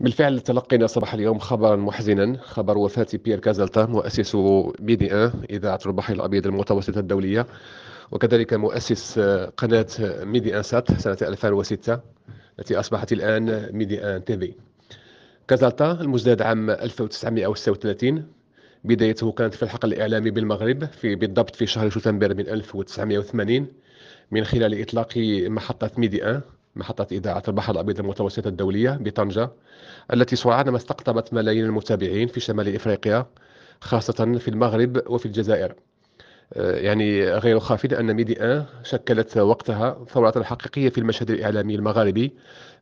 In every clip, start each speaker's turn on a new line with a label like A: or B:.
A: بالفعل تلقينا صباح اليوم خبرا محزنا خبر وفاة بيير كازالتا مؤسس بي دي ان إذاعة البحر الأبيض المتوسطة الدولية وكذلك مؤسس قناة ميدي ان سات سنة 2006 التي أصبحت الآن ميدي ان تي في كازالتا المزداد عام 1936 بدايته كانت في الحقل الإعلامي بالمغرب في بالضبط في شهر شتنبر من 1980 من خلال إطلاق محطة ميدي ان محطة إذاعة البحر الأبيض المتوسطة الدولية بطنجة التي سرعان ما استقطبت ملايين المتابعين في شمال إفريقيا خاصة في المغرب وفي الجزائر آه، يعني غير خافت أن ميدي أن شكلت وقتها ثورة حقيقية في المشهد الإعلامي المغاربي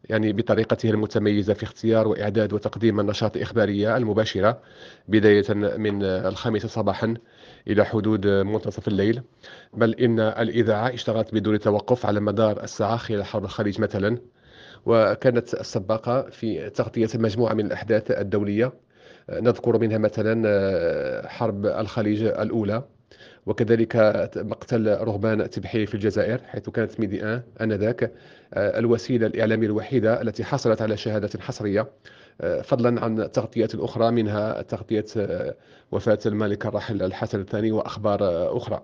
A: يعني بطريقتها المتميزة في اختيار وإعداد وتقديم النشاط الإخبارية المباشرة بداية من الخامسة صباحا إلى حدود منتصف الليل بل إن الإذاعة اشتغلت بدون توقف على مدار الساعة خلال حرب الخليج مثلا وكانت السباقة في تغطية مجموعة من الأحداث الدولية نذكر منها مثلا آه، حرب الخليج الأولى وكذلك مقتل رهبان تبحي في الجزائر حيث كانت ان آنذاك آه، الوسيلة الإعلامية الوحيدة التي حصلت على شهادة حصرية آه، فضلا عن تغطيات أخرى منها تغطية آه، وفاة الملك الراحل الحسن الثاني وأخبار أخرى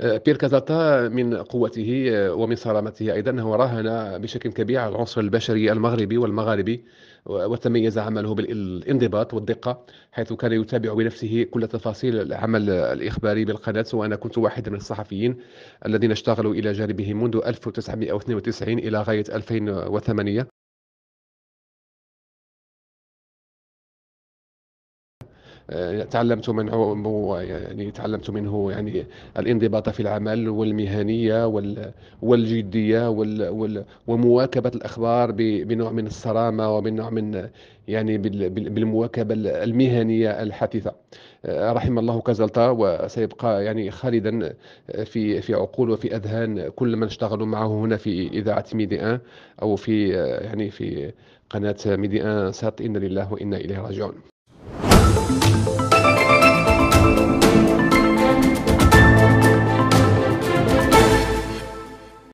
A: آه، بير كازاتا من قوته آه، ومن صرامته ايضا انه راهن بشكل كبير على العنصر البشري المغربي والمغاربي وتميز عمله بالانضباط والدقه حيث كان يتابع بنفسه كل تفاصيل العمل الاخباري بالقناه وانا كنت واحدا من الصحفيين الذين اشتغلوا الى جانبه منذ 1992 الى غايه 2008 آه، تعلمت منه يعني تعلمت منه يعني الانضباط في العمل والمهنيه والجديه ومواكبه الاخبار بنوع من الصرامه ومن نوع من يعني بالمواكبه المهنيه الحثيثه آه، رحم الله كازلتا وسيبقى يعني خالدا آه، في في عقول وفي اذهان كل من اشتغلوا معه هنا في اذاعه ميدي ان او في يعني في قناه ميدي ان سات انا لله وانا اليه راجعون